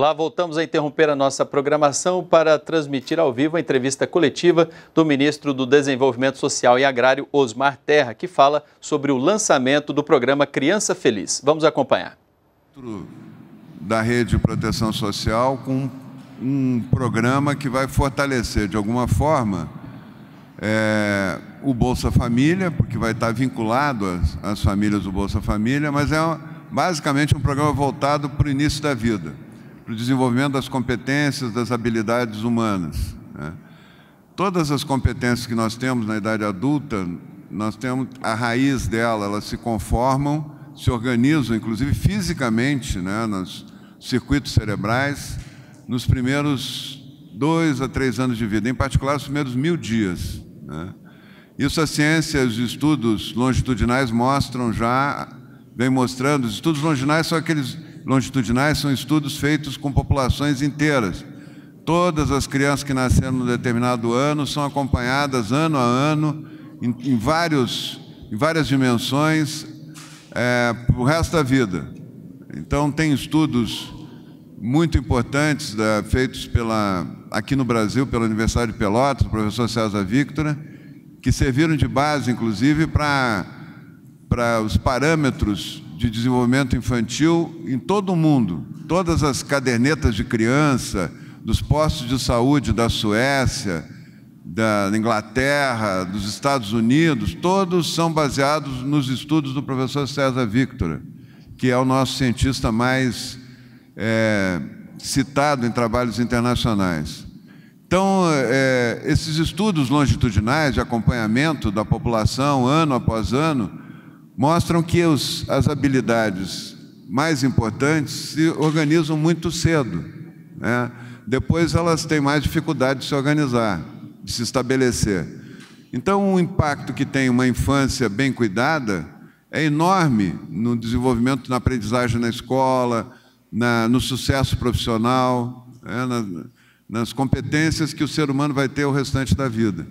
Olá, voltamos a interromper a nossa programação para transmitir ao vivo a entrevista coletiva do ministro do Desenvolvimento Social e Agrário, Osmar Terra, que fala sobre o lançamento do programa Criança Feliz. Vamos acompanhar. Da Rede de Proteção Social, com um programa que vai fortalecer, de alguma forma, é, o Bolsa Família, porque vai estar vinculado às, às famílias do Bolsa Família, mas é basicamente um programa voltado para o início da vida para o desenvolvimento das competências, das habilidades humanas. Né? Todas as competências que nós temos na idade adulta, nós temos a raiz dela, elas se conformam, se organizam, inclusive fisicamente, né, nos circuitos cerebrais, nos primeiros dois a três anos de vida, em particular os primeiros mil dias. Né? Isso a ciência, os estudos longitudinais mostram já, vem mostrando, os estudos longitudinais são aqueles longitudinais são estudos feitos com populações inteiras. Todas as crianças que nasceram no determinado ano são acompanhadas ano a ano, em, em vários, em várias dimensões, é, para o resto da vida. Então, tem estudos muito importantes da, é, feitos pela, aqui no Brasil pela Universidade de Pelotas, do professor César Victora, que serviram de base, inclusive, para, para os parâmetros de desenvolvimento infantil em todo o mundo. Todas as cadernetas de criança, dos postos de saúde da Suécia, da Inglaterra, dos Estados Unidos, todos são baseados nos estudos do professor César Victor, que é o nosso cientista mais é, citado em trabalhos internacionais. Então, é, esses estudos longitudinais de acompanhamento da população ano após ano mostram que os, as habilidades mais importantes se organizam muito cedo. Né? Depois elas têm mais dificuldade de se organizar, de se estabelecer. Então, o impacto que tem uma infância bem cuidada é enorme no desenvolvimento, na aprendizagem na escola, na, no sucesso profissional, né? na, nas competências que o ser humano vai ter o restante da vida.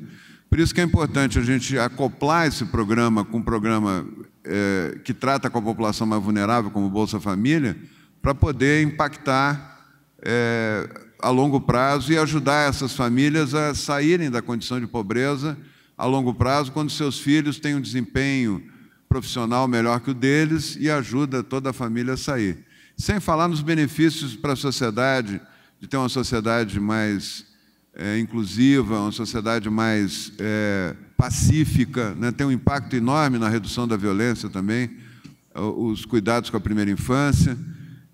Por isso que é importante a gente acoplar esse programa com um programa eh, que trata com a população mais vulnerável, como Bolsa Família, para poder impactar é, a longo prazo e ajudar essas famílias a saírem da condição de pobreza a longo prazo, quando seus filhos têm um desempenho profissional melhor que o deles e ajuda toda a família a sair. Sem falar nos benefícios para a sociedade, de ter uma sociedade mais é, inclusiva, uma sociedade mais pacífica, né, tem um impacto enorme na redução da violência também, os cuidados com a primeira infância.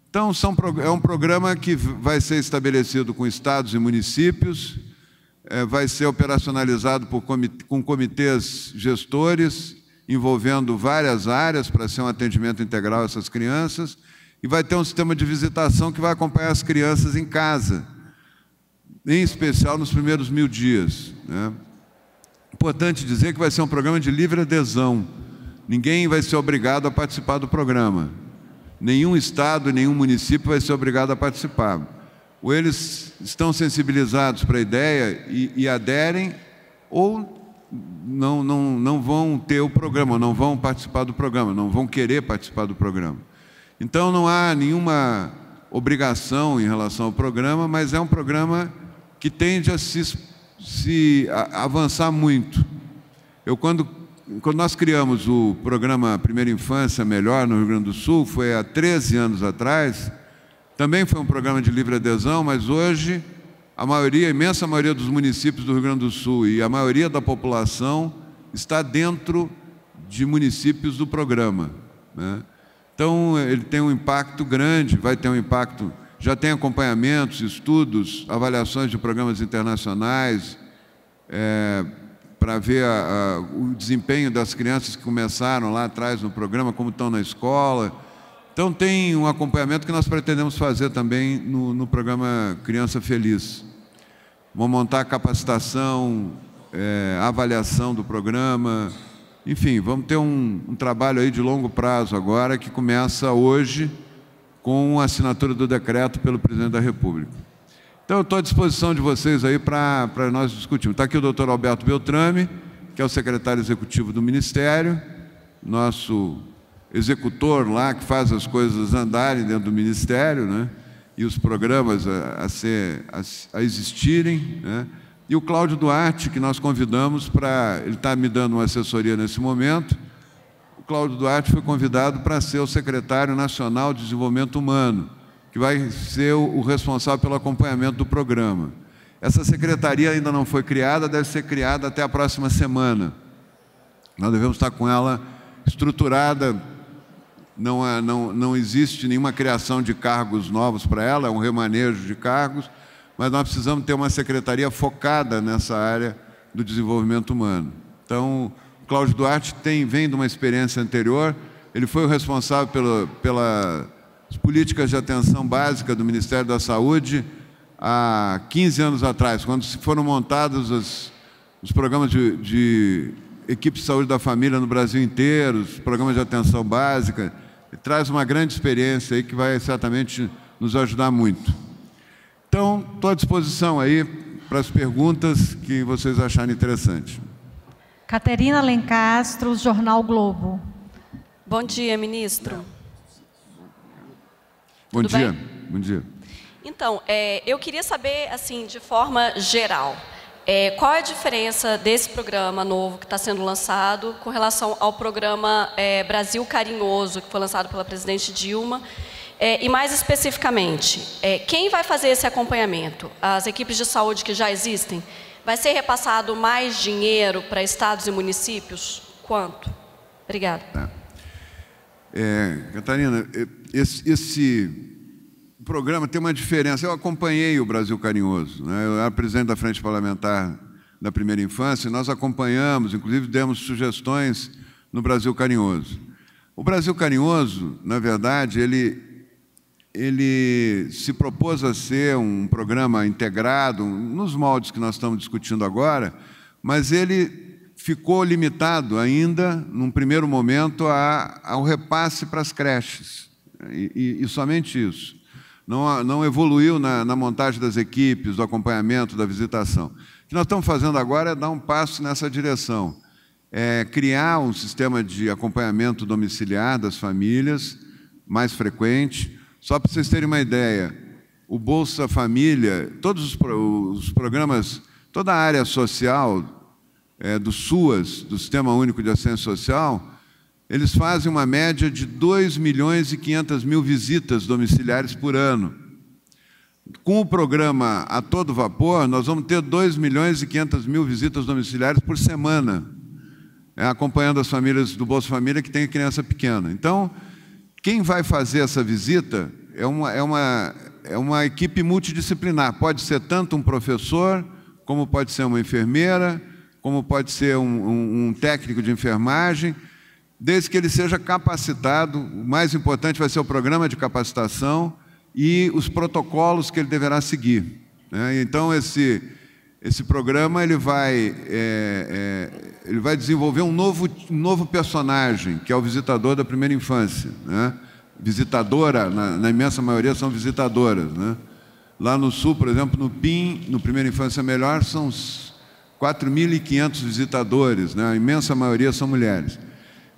Então, são, é um programa que vai ser estabelecido com estados e municípios, é, vai ser operacionalizado por comitê, com comitês gestores, envolvendo várias áreas para ser um atendimento integral a essas crianças, e vai ter um sistema de visitação que vai acompanhar as crianças em casa, em especial nos primeiros mil dias. Né? Importante dizer que vai ser um programa de livre adesão. Ninguém vai ser obrigado a participar do programa. Nenhum estado nenhum município vai ser obrigado a participar. Ou eles estão sensibilizados para a ideia e, e aderem, ou não, não, não vão ter o programa, não vão participar do programa, não vão querer participar do programa. Então não há nenhuma obrigação em relação ao programa, mas é um programa que tende a se se avançar muito. Eu, quando, quando nós criamos o programa Primeira Infância Melhor no Rio Grande do Sul, foi há 13 anos atrás, também foi um programa de livre adesão, mas hoje a maioria, a imensa maioria dos municípios do Rio Grande do Sul e a maioria da população está dentro de municípios do programa. Né? Então, ele tem um impacto grande, vai ter um impacto já tem acompanhamentos, estudos, avaliações de programas internacionais é, para ver a, a, o desempenho das crianças que começaram lá atrás no programa, como estão na escola. Então, tem um acompanhamento que nós pretendemos fazer também no, no programa Criança Feliz. Vamos montar capacitação, é, avaliação do programa. Enfim, vamos ter um, um trabalho aí de longo prazo agora que começa hoje com a assinatura do decreto pelo presidente da República. Então, eu estou à disposição de vocês aí para nós discutirmos. Está aqui o doutor Alberto Beltrame, que é o secretário executivo do Ministério, nosso executor lá que faz as coisas andarem dentro do Ministério, né? e os programas a, a, ser, a, a existirem. Né? E o Cláudio Duarte, que nós convidamos para. Ele está me dando uma assessoria nesse momento Cláudio Duarte foi convidado para ser o secretário nacional de desenvolvimento humano, que vai ser o responsável pelo acompanhamento do programa. Essa secretaria ainda não foi criada, deve ser criada até a próxima semana. Nós devemos estar com ela estruturada, não, não, não existe nenhuma criação de cargos novos para ela, é um remanejo de cargos, mas nós precisamos ter uma secretaria focada nessa área do desenvolvimento humano. Então, Cláudio Duarte tem, vem de uma experiência anterior, ele foi o responsável pelo, pelas políticas de atenção básica do Ministério da Saúde há 15 anos atrás, quando foram montados os, os programas de, de equipe de saúde da família no Brasil inteiro, os programas de atenção básica, traz uma grande experiência aí que vai certamente nos ajudar muito. Então, estou à disposição aí para as perguntas que vocês acharem interessante. Caterina Lencastro, Jornal Globo. Bom dia, ministro. Bom Tudo dia. Bem? Bom dia. Então, é, eu queria saber, assim, de forma geral, é, qual é a diferença desse programa novo que está sendo lançado com relação ao programa é, Brasil Carinhoso, que foi lançado pela presidente Dilma? É, e mais especificamente, é, quem vai fazer esse acompanhamento? As equipes de saúde que já existem? Vai ser repassado mais dinheiro para estados e municípios? Quanto? Obrigada. Tá. É, Catarina, é, esse, esse programa tem uma diferença. Eu acompanhei o Brasil Carinhoso, né? eu era presidente da Frente Parlamentar da Primeira Infância, e nós acompanhamos, inclusive demos sugestões no Brasil Carinhoso. O Brasil Carinhoso, na verdade, ele ele se propôs a ser um programa integrado, nos moldes que nós estamos discutindo agora, mas ele ficou limitado ainda, num primeiro momento, a, ao repasse para as creches, e, e, e somente isso. Não, não evoluiu na, na montagem das equipes, do acompanhamento, da visitação. O que nós estamos fazendo agora é dar um passo nessa direção. É criar um sistema de acompanhamento domiciliar das famílias mais frequente, só para vocês terem uma ideia, o Bolsa Família, todos os, os programas, toda a área social é, do SUAS, do Sistema Único de Assistência Social, eles fazem uma média de 2 milhões e 500 mil visitas domiciliares por ano. Com o programa a todo vapor, nós vamos ter 2 milhões e 500 mil visitas domiciliares por semana, é, acompanhando as famílias do Bolsa Família que têm criança pequena. Então, quem vai fazer essa visita é uma, é uma, é uma equipe multidisciplinar. Pode ser tanto um professor, como pode ser uma enfermeira, como pode ser um, um, um técnico de enfermagem, desde que ele seja capacitado. O mais importante vai ser o programa de capacitação e os protocolos que ele deverá seguir. Né? Então, esse, esse programa ele vai é, é ele vai desenvolver um novo, novo personagem, que é o visitador da primeira infância. Né? Visitadora, na, na imensa maioria são visitadoras. Né? Lá no Sul, por exemplo, no PIN, no Primeira Infância Melhor, são 4.500 visitadores, né? a imensa maioria são mulheres.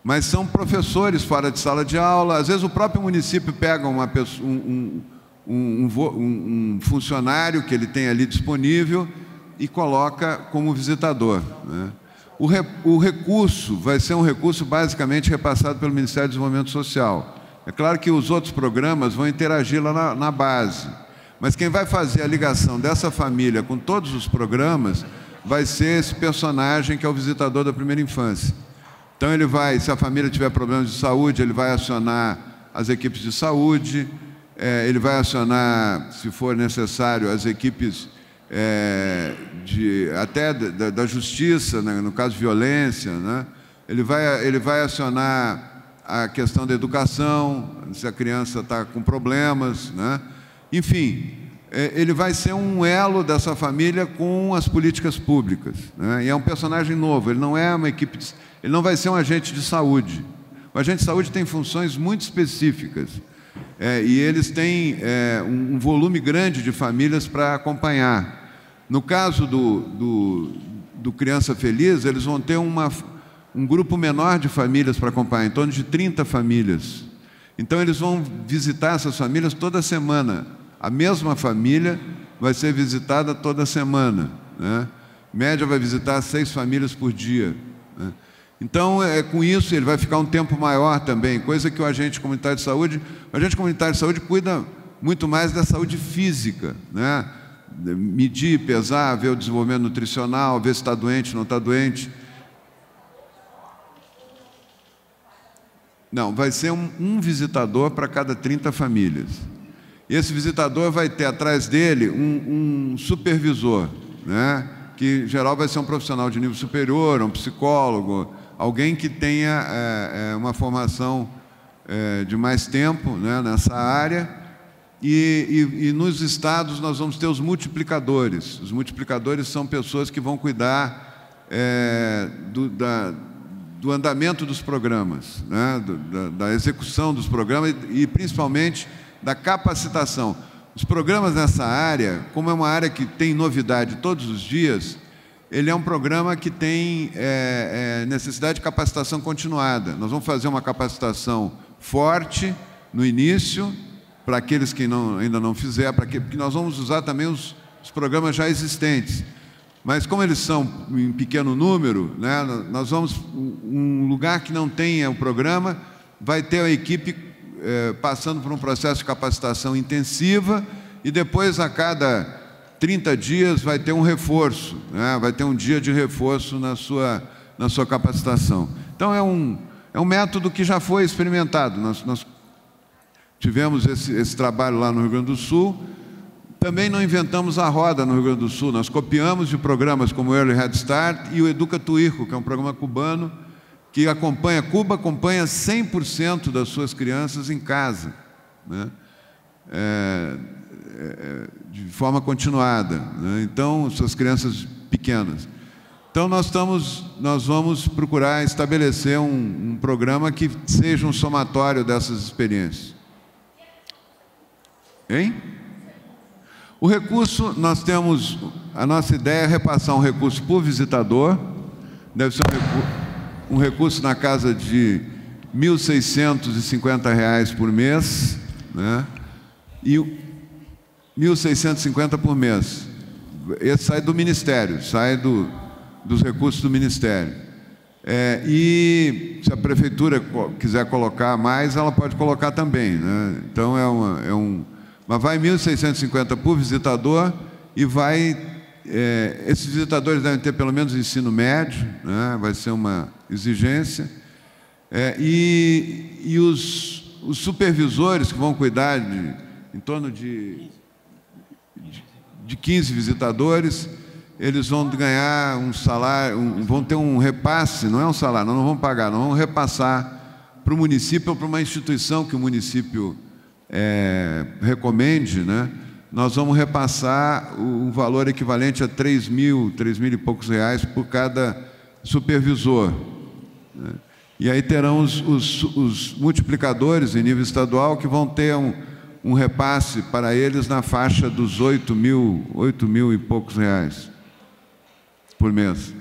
Mas são professores fora de sala de aula, às vezes o próprio município pega uma pessoa, um, um, um, um funcionário que ele tem ali disponível e coloca como visitador. Né? O, re, o, recurso vai ser um recurso basicamente repassado pelo Ministério do Desenvolvimento Social. É claro que os outros programas vão interagir lá na, na base, mas quem vai fazer a ligação dessa família com todos os programas vai ser esse personagem que é o visitador da primeira infância. Então ele vai, se a família tiver problemas de saúde, ele vai acionar as equipes de saúde, é, ele vai acionar, se for necessário, as equipes é, de, até da, da justiça, né? no caso violência, né? ele, vai, ele vai acionar a questão da educação, se a criança está com problemas, né? enfim, é, ele vai ser um elo dessa família com as políticas públicas. Né? E é um personagem novo, ele não é uma equipe, de, ele não vai ser um agente de saúde. O agente de saúde tem funções muito específicas é, e eles têm é, um, um volume grande de famílias para acompanhar. No caso do, do, do Criança Feliz, eles vão ter uma, um grupo menor de famílias para acompanhar, em torno de 30 famílias. Então, eles vão visitar essas famílias toda semana. A mesma família vai ser visitada toda semana. Né? Média vai visitar seis famílias por dia. Né? Então, é, é, com isso, ele vai ficar um tempo maior também, coisa que o agente comunitário de saúde, o agente comunitário de saúde cuida muito mais da saúde física, né? medir, pesar, ver o desenvolvimento nutricional, ver se está doente, não está doente. Não, vai ser um, um visitador para cada 30 famílias. esse visitador vai ter atrás dele um, um supervisor, né? que em geral vai ser um profissional de nível superior, um psicólogo, alguém que tenha é, uma formação é, de mais tempo né, nessa área e, e, e, nos estados nós vamos ter os multiplicadores. Os multiplicadores são pessoas que vão cuidar é, do, da, do, andamento dos programas, né? do, da, da, execução dos programas e, e, principalmente da capacitação. Os programas nessa área, como é uma área que tem novidade todos os dias, ele é um programa que tem é, é, necessidade de capacitação continuada. Nós vamos fazer uma capacitação forte no início para aqueles que não, ainda não fizeram, para que, porque nós vamos usar também os, os programas já existentes. Mas como eles são em pequeno número, né, nós vamos um lugar que não tenha o programa vai ter a equipe é, passando por um processo de capacitação intensiva e depois a cada 30 dias vai ter um reforço, né, vai ter um dia de reforço na sua, na sua capacitação. Então é um, é um método que já foi experimentado. Nós, nós Tivemos esse, esse trabalho lá no Rio Grande do Sul. Também não inventamos a roda no Rio Grande do Sul, nós copiamos de programas como o Early Head Start e o Educa Tuirco, que é um programa cubano que acompanha, Cuba acompanha 100% das suas crianças em casa, né? É, é, é, de forma continuada. Né? Então, suas crianças pequenas. Então, nós, estamos, nós vamos procurar estabelecer um, um programa que seja um somatório dessas experiências. Hein? O recurso, nós temos, a nossa ideia é repassar um recurso por visitador, deve ser um, um recurso na casa de R$ 1.650 por mês, né? E 1.650 por mês. Esse sai do Ministério, sai do, dos recursos do Ministério. É, e se a Prefeitura quiser colocar mais, ela pode colocar também. Né? Então, é, uma, é um mas vai 1.650 por visitador e vai. É, esses visitadores devem ter pelo menos ensino médio, né? vai ser uma exigência. É, e e os, os supervisores que vão cuidar de em torno de, de, de 15 visitadores, eles vão ganhar um salário, um, vão ter um repasse, não é um salário, não, não vão pagar, não vão repassar para o município ou para uma instituição que o município é, recomende, né? nós vamos repassar um valor equivalente a 3 mil, 3 mil e poucos reais por cada supervisor. Né? E aí terão os, os, os, multiplicadores em nível estadual que vão ter um, um repasse para eles na faixa dos 8 mil, 8 mil e poucos reais por mês.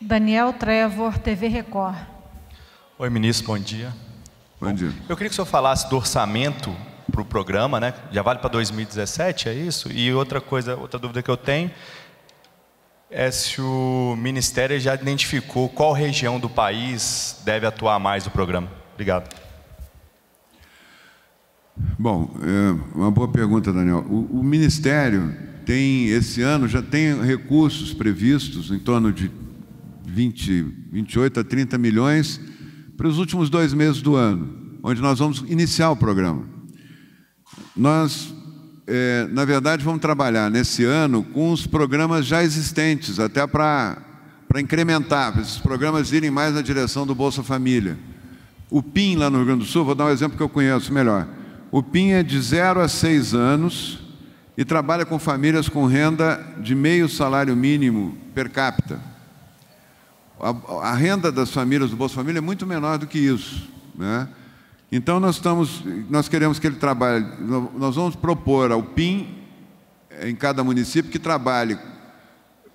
Daniel Trevor, TV Record. Oi, ministro, bom dia. Eu queria que o senhor falasse do orçamento para o programa, né? Já vale para 2017, é isso? E outra coisa, outra dúvida que eu tenho é se o Ministério já identificou qual região do país deve atuar mais no programa. Obrigado. Bom, é uma boa pergunta, Daniel. O, o, Ministério tem, esse ano, já tem recursos previstos em torno de 20, 28 a 30 milhões para os últimos dois meses do ano, onde nós vamos iniciar o programa. Nós, é, na verdade, vamos trabalhar nesse ano com os programas já existentes, até para, para incrementar, para esses programas irem mais na direção do Bolsa Família. O PIN lá no Rio Grande do Sul, vou dar um exemplo que eu conheço melhor. O PIN é de 0 a 6 anos e trabalha com famílias com renda de meio salário mínimo per capita. A, a renda das famílias do Bolsa Família é muito menor do que isso. Né? Então, nós, estamos, nós queremos que ele trabalhe. Nós vamos propor ao PIN, eh, em cada município, que trabalhe.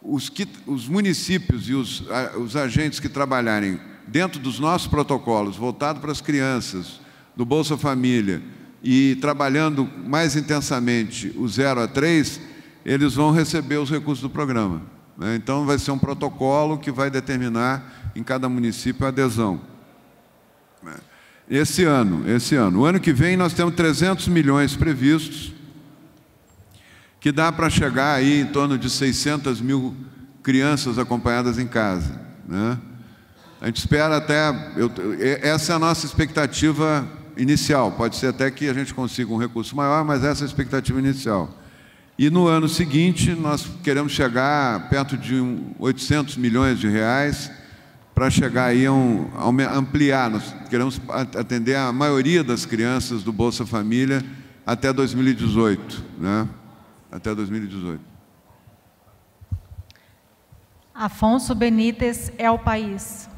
Os, que, os municípios e os, os agentes que trabalharem dentro dos nossos protocolos, voltado para as crianças, do Bolsa Família, e trabalhando mais intensamente o 0 a 3, eles vão receber os recursos do programa. Né? Então, vai ser um protocolo que vai determinar em cada município a adesão. Né? Esse ano, esse ano. O ano que vem nós temos 300 milhões previstos, que dá para chegar aí em torno de 600 mil crianças acompanhadas em casa. Né? A gente espera até. Eu, é, essa é a nossa expectativa inicial. Pode ser até que a gente consiga um recurso maior, mas essa é a expectativa inicial. E no ano seguinte, nós queremos chegar perto de 800 milhões de reais para chegar aí a, um, a ampliar. Nós queremos atender a maioria das crianças do Bolsa Família até 2018. Né? Até 2018. Afonso Benites é o país.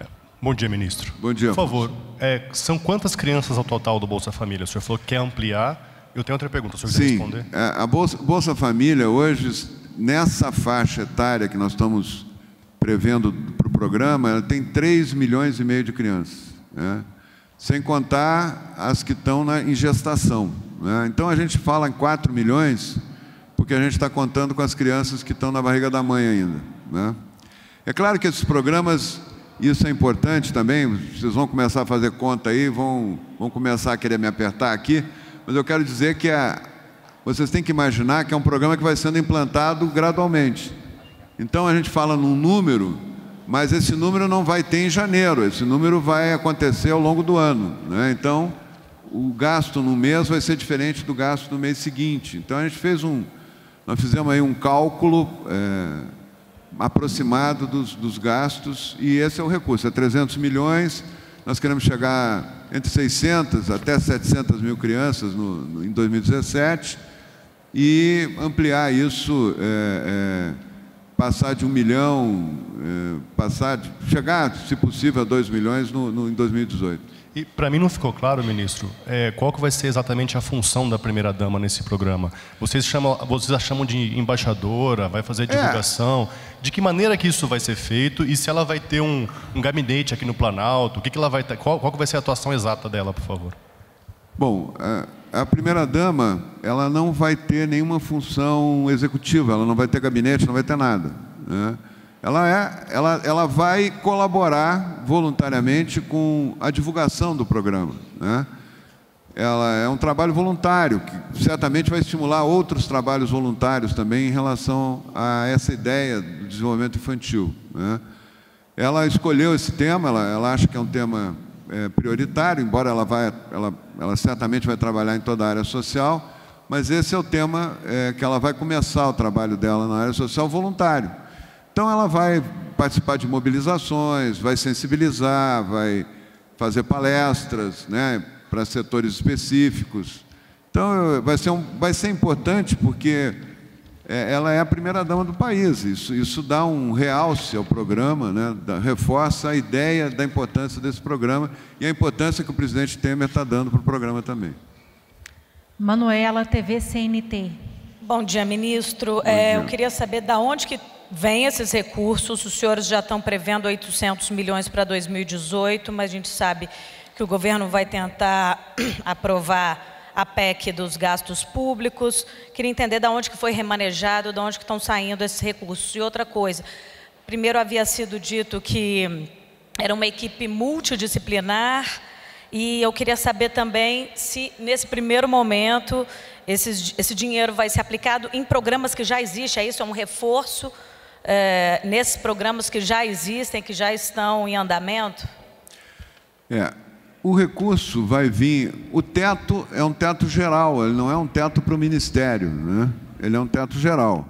É. Bom dia, ministro. Bom dia. Por favor, é, são quantas crianças ao total do Bolsa Família? O senhor falou que quer ampliar eu tenho outra pergunta, o senhor Sim, responder? É, a Bolsa, Bolsa Família hoje, nessa faixa etária que nós estamos prevendo para o programa, ela tem 3 milhões e meio de crianças. Né? Sem contar as que estão na, ingestação. gestação. Né? Então a gente fala em 4 milhões, porque a gente está contando com as crianças que estão na barriga da mãe ainda. Né? É claro que esses programas, isso é importante também, vocês vão começar a fazer conta aí, vão, vão começar a querer me apertar aqui mas eu quero dizer que a, vocês têm que imaginar que é um programa que vai sendo implantado gradualmente. Então a gente fala num número, mas esse número não vai ter em janeiro, esse número vai acontecer ao longo do ano. Né? Então o gasto no mês vai ser diferente do gasto no mês seguinte. Então a gente fez um, nós fizemos aí um cálculo é, aproximado dos, dos gastos e esse é o recurso, é 300 milhões nós queremos chegar entre 600 até 700 mil crianças no, no, em 2017 e ampliar isso, é, é, passar de um milhão, é, passar de, chegar, se possível, a 2 milhões no, no, em 2018. E para mim não ficou claro, ministro, é, qual que vai ser exatamente a função da primeira-dama nesse programa? Vocês, chamam, vocês a chamam de embaixadora, vai fazer é. divulgação. É. De que maneira que isso vai ser feito e se ela vai ter um, um gabinete aqui no Planalto? O que, que ela vai ter, qual, qual que vai ser a atuação exata dela, por favor? Bom, a primeira-dama ela não vai ter nenhuma função executiva, ela não vai ter gabinete, não vai ter nada. Né? ela, é, ela, ela vai colaborar voluntariamente com a divulgação do programa. Né? Ela é um trabalho voluntário, que certamente vai estimular outros trabalhos voluntários também em relação a essa ideia do desenvolvimento infantil. Né? Ela escolheu esse tema, ela, ela acha que é um tema é, prioritário, embora ela, vai, ela, ela certamente vai trabalhar em toda a área social, mas esse é o tema é, que ela vai começar o trabalho dela na área social voluntário. Então ela vai participar de mobilizações, vai sensibilizar, vai fazer palestras né, para setores específicos. Então vai ser, um, vai ser importante porque é, ela é a primeira dama do país. Isso, isso dá um realce ao programa, né? reforça a ideia da importância desse programa e a importância que o presidente Temer está dando para o programa também. Manuela, TV CNT. Bom dia, ministro. Bom é, dia. É, eu queria saber da onde que Vem esses recursos, os senhores já estão prevendo 800 milhões para 2018, mas a gente sabe que o governo vai tentar aprovar a PEC dos gastos públicos. Queria entender de onde que foi remanejado, de onde que estão saindo esses recursos. E outra coisa, primeiro havia sido dito que era uma equipe multidisciplinar, e eu queria saber também se, nesse primeiro momento, esse, esse dinheiro vai ser aplicado em programas que já existem, é isso? É um reforço? é, nesses programas que já existem, que já estão em andamento? É, o recurso vai vir. O teto é um teto geral, ele não é um teto para o Ministério, né? ele é um teto geral.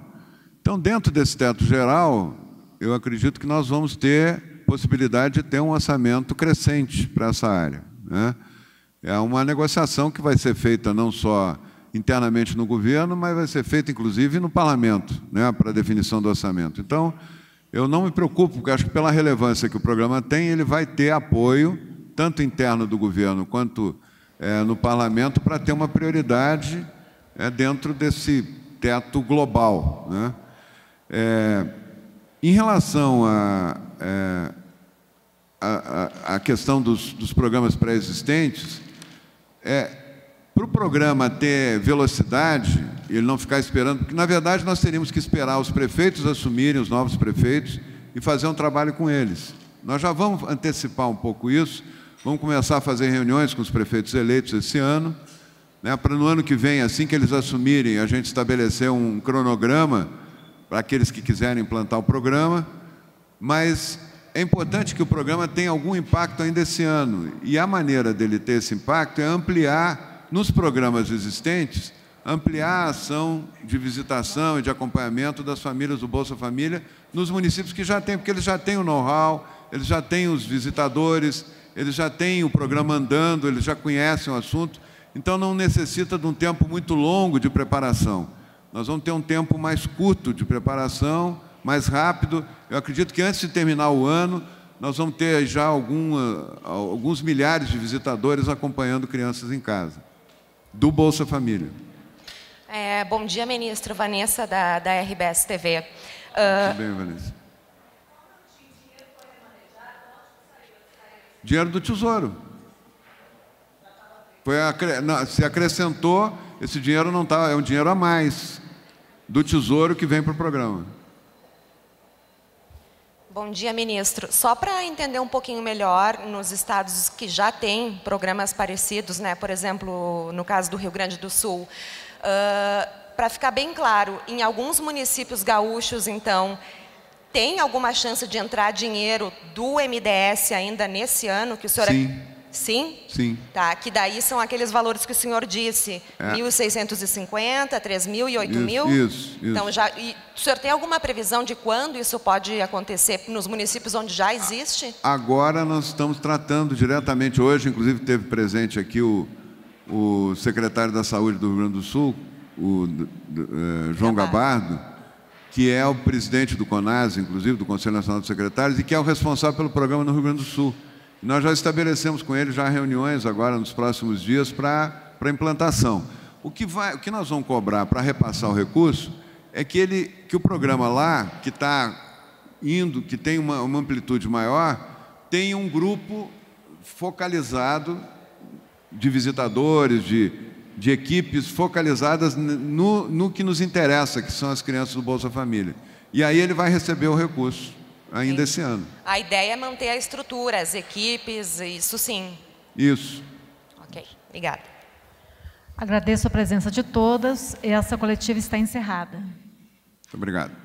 Então, dentro desse teto geral, eu acredito que nós vamos ter possibilidade de ter um orçamento crescente para essa área. Né? É uma negociação que vai ser feita não só internamente no governo, mas vai ser feito, inclusive, no parlamento, né, para a definição do orçamento. Então, eu não me preocupo, porque acho que pela relevância que o programa tem, ele vai ter apoio, tanto interno do governo quanto é, no parlamento, para ter uma prioridade é, dentro desse teto global. Né? É, em relação à a, é, a, a, a, questão dos, dos programas pré-existentes, é, programa ter velocidade, ele não ficar esperando, porque na verdade nós teríamos que esperar os prefeitos assumirem, os novos prefeitos, e fazer um trabalho com eles. Nós já vamos antecipar um pouco isso, vamos começar a fazer reuniões com os prefeitos eleitos esse ano, né, para no ano que vem, assim que eles assumirem, a gente estabelecer um cronograma para aqueles que quiserem implantar o programa, mas é importante que o programa tenha algum impacto ainda esse ano, e a maneira dele ter esse impacto é ampliar nos programas existentes, ampliar a ação de visitação e de acompanhamento das famílias do Bolsa Família nos municípios que já têm, porque eles já têm o know-how, eles já têm os visitadores, eles já têm o programa andando, eles já conhecem o assunto, então não necessita de um tempo muito longo de preparação. Nós vamos ter um tempo mais curto de preparação, mais rápido. Eu acredito que antes de terminar o ano, nós vamos ter já alguma, alguns milhares de visitadores acompanhando crianças em casa do Bolsa Família. É, bom dia, ministro. Vanessa, da, da RBS TV. Uh... Ah, Tudo bem, Vanessa. Dinheiro do Tesouro. Foi não, se acrescentou, esse dinheiro não está, é um dinheiro a mais do Tesouro que vem para o programa. Bom dia, ministro. Só para entender um pouquinho melhor, nos estados que já têm programas parecidos, né, por exemplo, no caso do Rio Grande do Sul, uh, ah, para ficar bem claro, em alguns municípios gaúchos, então, tem alguma chance de entrar dinheiro do MDS ainda nesse ano? Que o senhor é Sim. Sim? Sim. Tá, que daí são aqueles valores que o senhor disse, é. 1.650, 3.000 e 8.000? Isso, isso, Então, já, e, o senhor tem alguma previsão de quando isso pode acontecer nos municípios onde já existe? Agora nós estamos tratando diretamente, hoje inclusive teve presente aqui o, o secretário da Saúde do Rio Grande do Sul, o uh, João Gabardo, que é o presidente do CONAS, inclusive do Conselho Nacional de Secretários, e que é o responsável pelo programa no Rio Grande do Sul. Nós já estabelecemos com ele já reuniões agora nos próximos dias para implantação. O que, vai, o que nós vamos cobrar para repassar o recurso é que, ele, que o programa lá, que está indo, que tem uma, uma amplitude maior, tem um grupo focalizado de visitadores, de, de equipes focalizadas no, no que nos interessa, que são as crianças do Bolsa Família. E aí ele vai receber o recurso ainda esse ano. A ideia é manter a estrutura, as equipes, isso sim. Isso. Ok, obrigada. Agradeço a presença de todas. Essa coletiva está encerrada. Muito obrigado.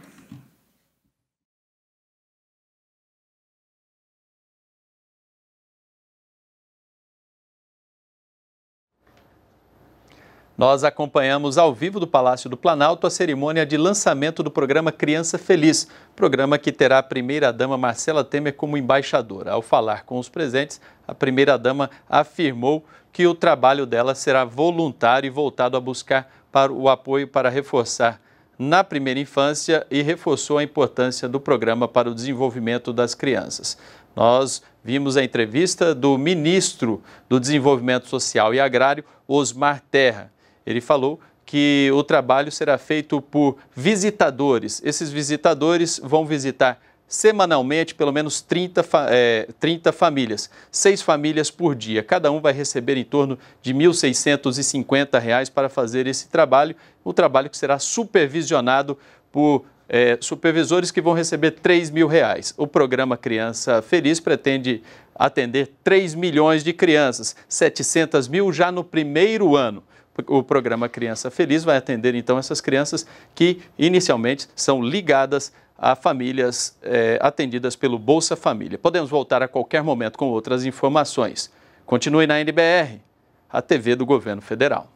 Nós acompanhamos ao vivo do Palácio do Planalto a cerimônia de lançamento do programa Criança Feliz, programa que terá a primeira-dama Marcela Temer como embaixadora. Ao falar com os presentes, a primeira-dama afirmou que o trabalho dela será voluntário e voltado a buscar para o apoio para reforçar na primeira infância e reforçou a importância do programa para o desenvolvimento das crianças. Nós vimos a entrevista do ministro do Desenvolvimento Social e Agrário, Osmar Terra ele falou que o trabalho será feito por visitadores. Esses visitadores vão visitar semanalmente pelo menos 30, é, 30 famílias, seis famílias por dia. Cada um vai receber em torno de R$ 1.650 para fazer esse trabalho, um trabalho que será supervisionado por é, supervisores que vão receber R$ mil reais. O programa Criança Feliz pretende atender 3 milhões de crianças, 700 mil já no primeiro ano o programa Criança Feliz vai atender então essas crianças que inicialmente são ligadas a famílias eh, atendidas pelo Bolsa Família. Podemos voltar a qualquer momento com outras informações. Continue na NBR, a TV do Governo Federal.